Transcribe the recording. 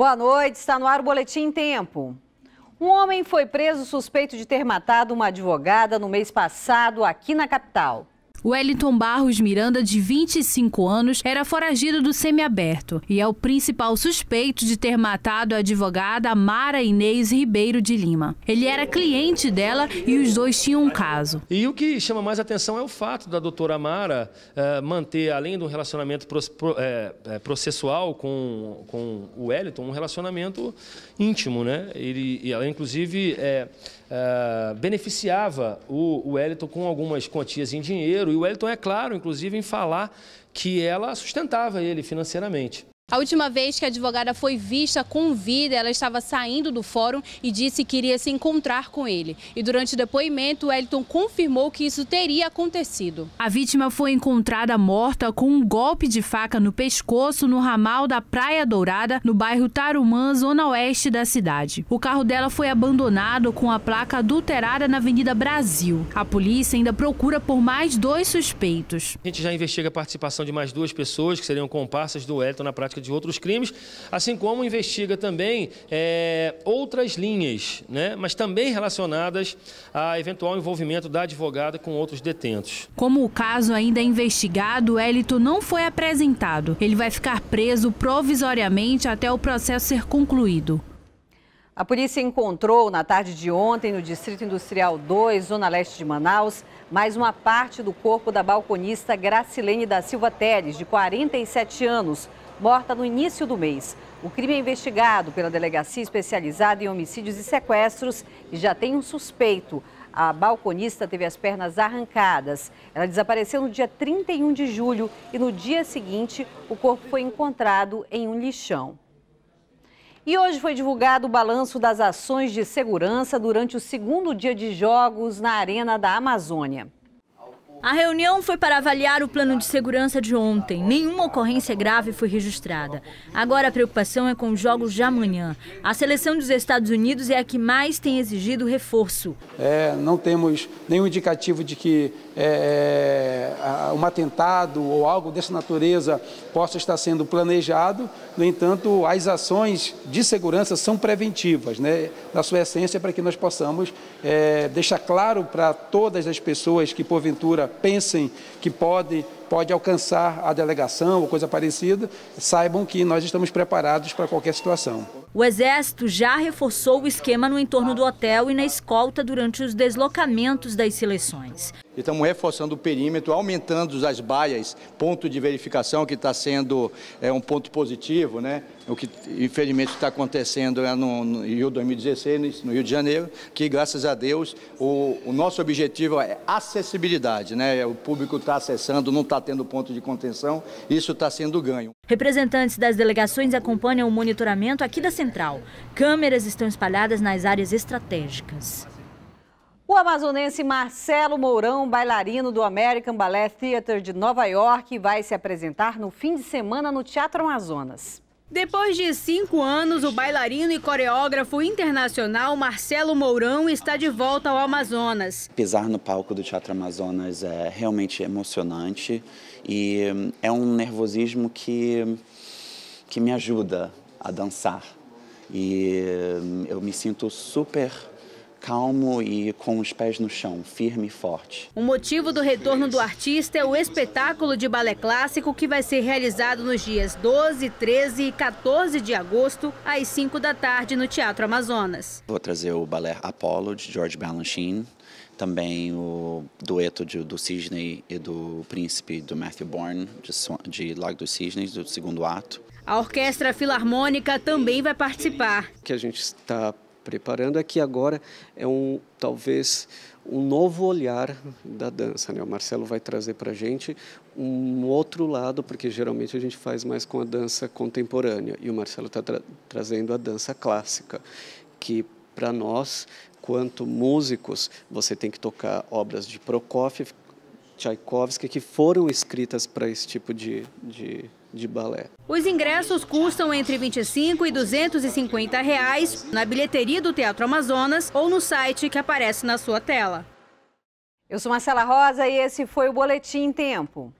Boa noite, está no ar o Boletim Tempo. Um homem foi preso suspeito de ter matado uma advogada no mês passado aqui na capital. Wellington Barros Miranda, de 25 anos, era foragido do semiaberto e é o principal suspeito de ter matado a advogada Mara Inês Ribeiro de Lima. Ele era cliente dela e os dois tinham um caso. E o que chama mais atenção é o fato da doutora Mara eh, manter, além de um relacionamento pro, pro, eh, eh, processual com, com o Wellington, um relacionamento íntimo, né? Ele, e ela, inclusive, beneficiava o, o Wellington com algumas quantias em dinheiro e o Wellington é claro, inclusive, em falar que ela sustentava ele financeiramente. A última vez que a advogada foi vista com vida, ela estava saindo do fórum e disse que iria se encontrar com ele. E durante o depoimento, o Elton confirmou que isso teria acontecido. A vítima foi encontrada morta com um golpe de faca no pescoço no ramal da Praia Dourada, no bairro Tarumã, zona oeste da cidade. O carro dela foi abandonado com a placa adulterada na Avenida Brasil. A polícia ainda procura por mais dois suspeitos. A gente já investiga a participação de mais duas pessoas que seriam comparsas do Elton na prática de outros crimes, assim como investiga também é, outras linhas, né, mas também relacionadas a eventual envolvimento da advogada com outros detentos. Como o caso ainda é investigado, o Elito não foi apresentado. Ele vai ficar preso provisoriamente até o processo ser concluído. A polícia encontrou na tarde de ontem, no Distrito Industrial 2, Zona Leste de Manaus, mais uma parte do corpo da balconista Gracilene da Silva Teles, de 47 anos, morta no início do mês. O crime é investigado pela Delegacia Especializada em Homicídios e Sequestros e já tem um suspeito. A balconista teve as pernas arrancadas. Ela desapareceu no dia 31 de julho e no dia seguinte o corpo foi encontrado em um lixão. E hoje foi divulgado o balanço das ações de segurança durante o segundo dia de jogos na Arena da Amazônia. A reunião foi para avaliar o plano de segurança de ontem. Nenhuma ocorrência grave foi registrada. Agora a preocupação é com os jogos de amanhã. A seleção dos Estados Unidos é a que mais tem exigido reforço. É, não temos nenhum indicativo de que é, é um atentado ou algo dessa natureza possa estar sendo planejado. No entanto, as ações de segurança são preventivas, né? na sua essência, para que nós possamos é, deixar claro para todas as pessoas que, porventura, pensem que pode, pode alcançar a delegação ou coisa parecida, saibam que nós estamos preparados para qualquer situação. O Exército já reforçou o esquema no entorno do hotel e na escolta durante os deslocamentos das seleções estamos reforçando o perímetro, aumentando as baias, ponto de verificação que está sendo é, um ponto positivo, né? o que infelizmente está acontecendo é no, no Rio 2016, no Rio de Janeiro, que graças a Deus o, o nosso objetivo é acessibilidade, né? o público está acessando, não está tendo ponto de contenção, isso está sendo ganho. Representantes das delegações acompanham o monitoramento aqui da central. Câmeras estão espalhadas nas áreas estratégicas amazonense Marcelo Mourão, bailarino do American Ballet Theatre de Nova York, vai se apresentar no fim de semana no Teatro Amazonas. Depois de cinco anos, o bailarino e coreógrafo internacional Marcelo Mourão está de volta ao Amazonas. Pisar no palco do Teatro Amazonas é realmente emocionante e hum, é um nervosismo que, que me ajuda a dançar. E hum, eu me sinto super calmo e com os pés no chão, firme e forte. O motivo do retorno do artista é o espetáculo de balé clássico que vai ser realizado nos dias 12, 13 e 14 de agosto, às 5 da tarde, no Teatro Amazonas. Vou trazer o balé Apollo, de George Balanchine, também o dueto de, do Cisne e do Príncipe do Matthew Bourne, de, de Lago dos Cisnes, do segundo ato. A Orquestra Filarmônica também vai participar. Que a gente está preparando aqui agora é um talvez um novo olhar da dança. Né? O Marcelo vai trazer para a gente um outro lado, porque geralmente a gente faz mais com a dança contemporânea, e o Marcelo está tra trazendo a dança clássica, que para nós, quanto músicos, você tem que tocar obras de Prokofiev, Tchaikovsky, que foram escritas para esse tipo de, de de balé. Os ingressos custam entre 25 e 250 reais na bilheteria do Teatro Amazonas ou no site que aparece na sua tela. Eu sou Marcela Rosa e esse foi o Boletim Tempo.